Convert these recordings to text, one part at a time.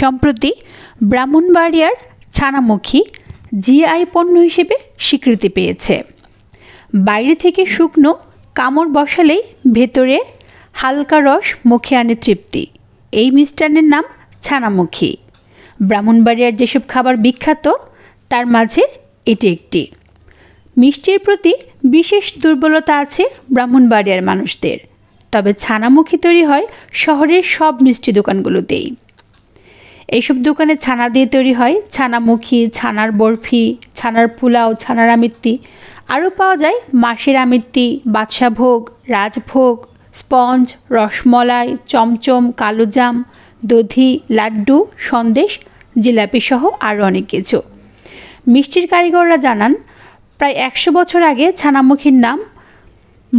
সম্প্রতি ব্রাহ্মণবাড়িয়ার ছানামুখী জিআই পণ্য হিসেবে স্বীকৃতি পেয়েছে বাইরে থেকে শুকনো কামড় বসালেই ভেতরে হালকা রস মুখে আনে তৃপ্তি এই মিষ্টান্নের নাম ছানামুখী ব্রাহ্মণবাড়িয়ার যেসব খাবার বিখ্যাত তার মাঝে এটি একটি মিষ্টির প্রতি বিশেষ দুর্বলতা আছে ব্রাহ্মণবাড়িয়ার মানুষদের তবে ছানামুখী তৈরি হয় শহরের সব মিষ্টি দোকানগুলোতেই এইসব দোকানে ছানা দিয়ে তৈরি হয় ছানামুখী ছানার বরফি ছানার পোলাও ছানার আমৃত্তি আরও পাওয়া যায় মাসের আমিত্তি বাদশাভোগ রাজভোগ স্পঞ্জ রসমলাই চমচম কালোজাম দধি লাড্ডু সন্দেশ জিলাপি সহ আরও অনেক কিছু মিষ্টির কারিগররা জানান প্রায় একশো বছর আগে ছানামুখীর নাম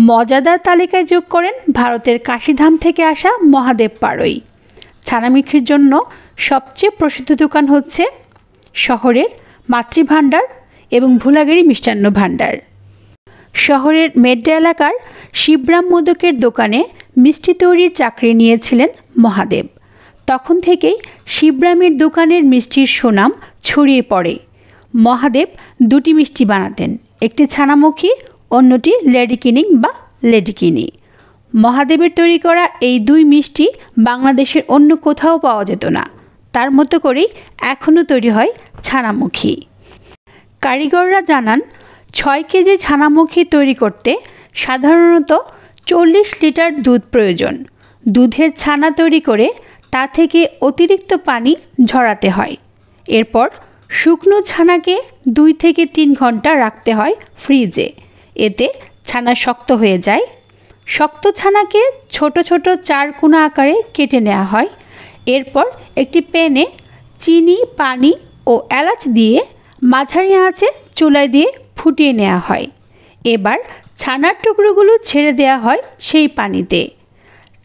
মজাদার তালিকায় যোগ করেন ভারতের কাশিধাম থেকে আসা মহাদেব পাড়ই ছানামিখির জন্য সবচেয়ে প্রসিদ্ধ দোকান হচ্ছে শহরের মাতৃভাণ্ডার এবং ভুলাগেরি মিষ্টান্ন ভাণ্ডার শহরের মেড্ডা এলাকার শিবরাম মোদকের দোকানে মিষ্টি তৈরির চাকরি নিয়েছিলেন মহাদেব তখন থেকেই শিবরামের দোকানের মিষ্টির সুনাম ছড়িয়ে পড়ে মহাদেব দুটি মিষ্টি বানাতেন একটি ছানামুখী অন্যটি লেডিকিনিং বা লেডিকিনি মহাদেবের তৈরি করা এই দুই মিষ্টি বাংলাদেশের অন্য কোথাও পাওয়া যেত না তার মতো করেই এখনও তৈরি হয় ছানামুখী কারিগররা জানান ছয় কেজি ছানামুখী তৈরি করতে সাধারণত চল্লিশ লিটার দুধ প্রয়োজন দুধের ছানা তৈরি করে তা থেকে অতিরিক্ত পানি ঝরাতে হয় এরপর শুকনো ছানাকে দুই থেকে তিন ঘন্টা রাখতে হয় ফ্রিজে এতে ছানা শক্ত হয়ে যায় শক্ত ছানাকে ছোট ছোট চারকোনা আকারে কেটে নেওয়া হয় এরপর একটি প্যানে চিনি পানি ও এলাচ দিয়ে মাঝারি আঁচে চুলায় দিয়ে ফুটিয়ে নেওয়া হয় এবার ছানার টুকরোগুলো ছেড়ে দেওয়া হয় সেই পানিতে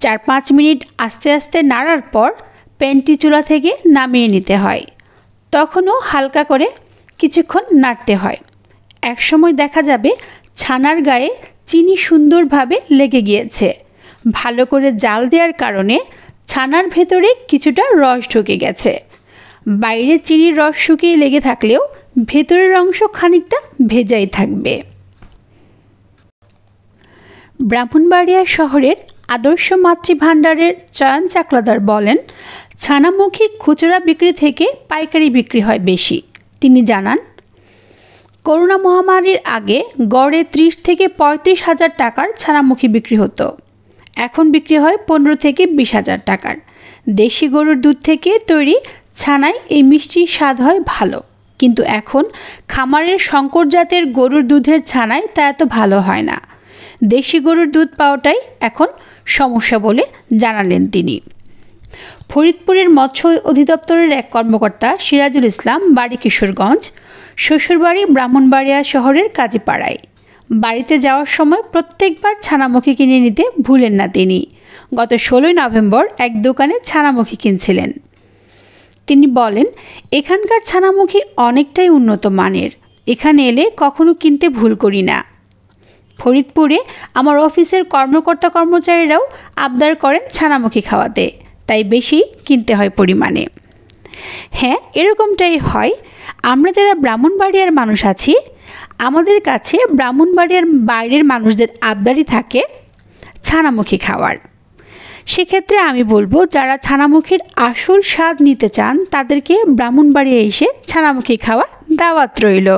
চার পাঁচ মিনিট আস্তে আস্তে নাড়ার পর প্যানটি চুলা থেকে নামিয়ে নিতে হয় তখনও হালকা করে কিছুক্ষণ নাড়তে হয় একসময় দেখা যাবে ছানার গায়ে চিনি সুন্দরভাবে লেগে গিয়েছে ভালো করে জাল দেওয়ার কারণে ছানার ভেতরে কিছুটা রস ঢুকে গেছে বাইরে চিনির রস শুকিয়ে লেগে থাকলেও ভেতরের অংশ খানিকটা ভেজাই থাকবে ব্রাহ্মণবাড়িয়া শহরের আদর্শ মাতৃভাণ্ডারের চয়ন চাকলাদার বলেন ছানামুখী খুচরা বিক্রি থেকে পাইকারি বিক্রি হয় বেশি তিনি জানান করোনা মহামারীর আগে গড়ে ত্রিশ থেকে পঁয়ত্রিশ হাজার টাকার ছানামুখী বিক্রি হতো এখন বিক্রি হয় পনেরো থেকে বিশ হাজার টাকার দেশি গরুর দুধ থেকে তৈরি ছানায় এই মিষ্টির স্বাদ হয় ভালো কিন্তু এখন খামারের সংকর জাতের গরুর দুধের ছানায় তা এত ভালো হয় না দেশি গরুর দুধ পাওয়াটাই এখন সমস্যা বলে জানালেন তিনি ফরিদপুরের মৎস্য অধিদপ্তরের এক কর্মকর্তা সিরাজুল ইসলাম বাড়ি কিশোরগঞ্জ শ্বশুরবাড়ি ব্রাহ্মণবাড়িয়া শহরের কাজীপাড়ায় বাড়িতে যাওয়ার সময় প্রত্যেকবার ছানামুখী কিনে নিতে ভুলেন না তিনি গত ষোলোই নভেম্বর এক দোকানে ছানামুখী কিনছিলেন তিনি বলেন এখানকার ছানামুখী অনেকটাই উন্নত মানের এখানে এলে কখনো কিনতে ভুল করি না ফরিদপুরে আমার অফিসের কর্মকর্তা কর্মচারীরাও আবদার করেন ছানামুখী খাওয়াতে তাই বেশি কিনতে হয় পরিমাণে হ্যাঁ এরকমটাই হয় আমরা যারা ব্রাহ্মণবাড়িয়ার মানুষ আছি আমাদের কাছে ব্রাহ্মণবাড়িয়ার বাইরের মানুষদের আবদারি থাকে ছানামুখী খাওয়ার সেক্ষেত্রে আমি বলবো যারা ছানামুখীর আসল স্বাদ নিতে চান তাদেরকে ব্রাহ্মণবাড়িয়া এসে ছানামুখী খাওয়ার দাওয়াত রইল